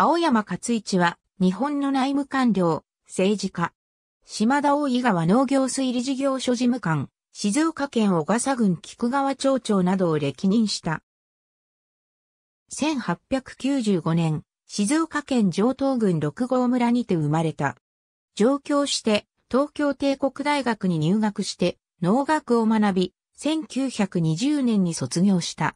青山勝一は、日本の内務官僚、政治家。島田大井川農業水利事業所事務官、静岡県小笠郡菊川町長などを歴任した。1895年、静岡県上東郡六郷村にて生まれた。上京して、東京帝国大学に入学して、農学を学び、1920年に卒業した。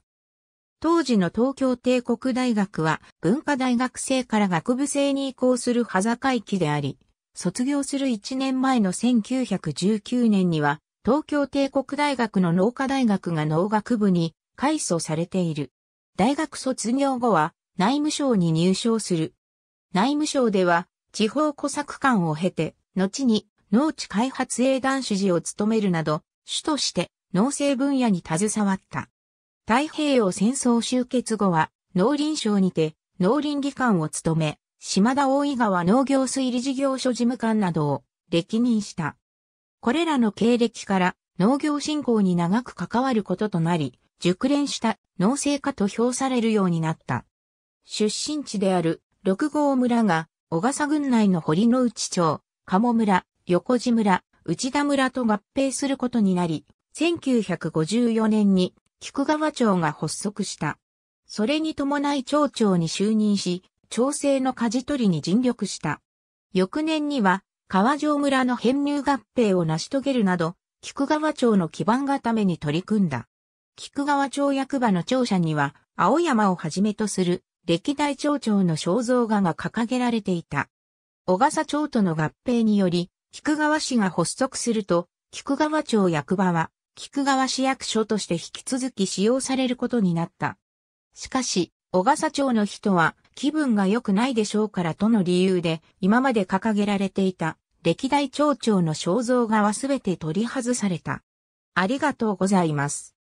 当時の東京帝国大学は文化大学生から学部生に移行する端境期であり、卒業する1年前の1919年には東京帝国大学の農科大学が農学部に改装されている。大学卒業後は内務省に入省する。内務省では地方小作官を経て、後に農地開発営団主事を務めるなど、主として農政分野に携わった。太平洋戦争終結後は、農林省にて、農林技官を務め、島田大井川農業水利事業所事務官などを歴任した。これらの経歴から農業振興に長く関わることとなり、熟練した農政家と評されるようになった。出身地である六郷村が小笠郡内の堀之内町、鴨村、横地村、内田村と合併することになり、1954年に菊川町が発足した。それに伴い町長に就任し、調整の舵取りに尽力した。翌年には、川上村の編入合併を成し遂げるなど、菊川町の基盤固めに取り組んだ。菊川町役場の庁舎には、青山をはじめとする歴代町長の肖像画が掲げられていた。小笠町との合併により、菊川市が発足すると、菊川町役場は菊川市役所として引き続き使用されることになった。しかし、小笠町の人は気分が良くないでしょうからとの理由で今まで掲げられていた歴代町長の肖像画はすべて取り外された。ありがとうございます。